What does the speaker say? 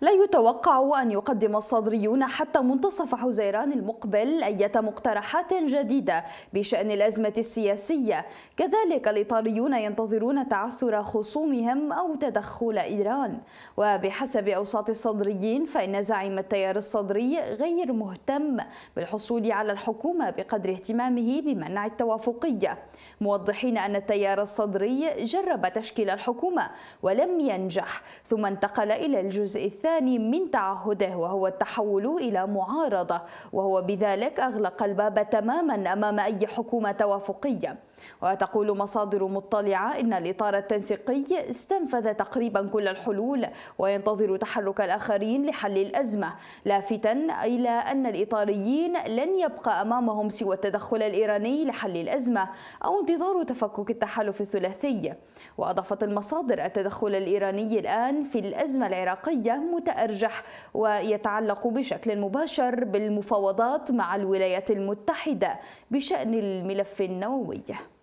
لا يتوقع أن يقدم الصدريون حتى منتصف حزيران المقبل أي مقترحات جديدة بشأن الأزمة السياسية كذلك الإيطاليون ينتظرون تعثر خصومهم أو تدخل إيران وبحسب أوساط الصدريين فإن زعيم التيار الصدري غير مهتم بالحصول على الحكومة بقدر اهتمامه بمنع التوافقية موضحين أن التيار الصدري جرب تشكيل الحكومة ولم ينجح ثم انتقل إلى الجزء الثاني الثاني من تعهده وهو التحول إلى معارضة وهو بذلك أغلق الباب تماما أمام أي حكومة توافقية وتقول مصادر مطلعة إن الإطار التنسيقي استنفذ تقريبا كل الحلول وينتظر تحرك الآخرين لحل الأزمة لافتا إلى أن الإيطاليين لن يبقى أمامهم سوى التدخل الإيراني لحل الأزمة أو انتظار تفكك التحالف الثلاثي وأضافت المصادر التدخل الإيراني الآن في الأزمة العراقية متأرجح ويتعلق بشكل مباشر بالمفاوضات مع الولايات المتحدة بشأن الملف النووي